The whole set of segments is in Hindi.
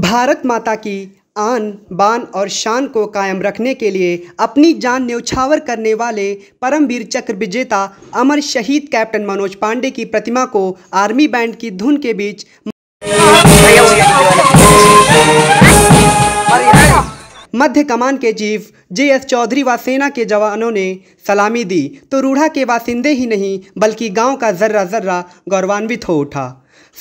भारत माता की आन बान और शान को कायम रखने के लिए अपनी जान न्यौछावर करने वाले परमवीर चक्र विजेता अमर शहीद कैप्टन मनोज पांडे की प्रतिमा को आर्मी बैंड की धुन के बीच मध्य कमान के चीफ जे एस चौधरी व सेना के जवानों ने सलामी दी तो रूढ़ा के बासिंदे ही नहीं बल्कि गांव का जर्रा जर्रा गौरवान्वित हो उठा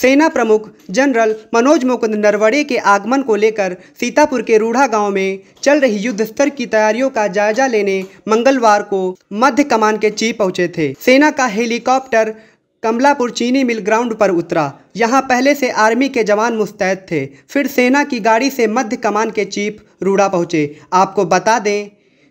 सेना प्रमुख जनरल मनोज मुकुंद नरवड़े के आगमन को लेकर सीतापुर के रूढ़ा गांव में चल रही युद्ध स्तर की तैयारियों का जायजा लेने मंगलवार को मध्य कमान के चीफ पहुंचे थे सेना का हेलीकॉप्टर कमलापुर चीनी मिल ग्राउंड पर उतरा यहाँ पहले से आर्मी के जवान मुस्तैद थे फिर सेना की गाड़ी से मध्य कमान के चीफ रूड़ा पहुँचे आपको बता दें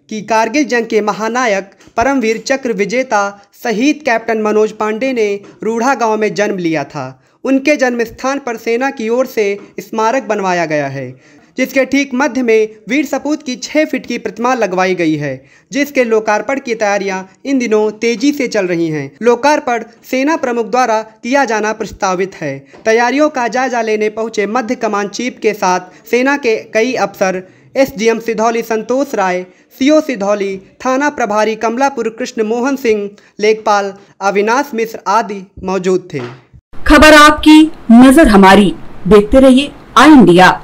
कि कारगिल जंग के महानायक परमवीर चक्र विजेता शहीद कैप्टन मनोज पांडे ने रूढ़ा गांव में जन्म लिया था उनके जन्म स्थान पर सेना की ओर से स्मारक बनवाया गया है जिसके ठीक मध्य में वीर सपूत की छः फीट की प्रतिमा लगवाई गई है जिसके लोकार्पण की तैयारियां इन दिनों तेजी से चल रही हैं लोकार्पण सेना प्रमुख द्वारा किया जाना प्रस्तावित है तैयारियों का जायजा लेने पहुंचे मध्य कमान चीफ के साथ सेना के कई अफसर एसडीएम सिधौली संतोष राय सीओ सिधौली थाना प्रभारी कमलापुर कृष्ण मोहन सिंह लेखपाल अविनाश मिश्र आदि मौजूद थे खबर आपकी नजर हमारी देखते रहिए आई इंडिया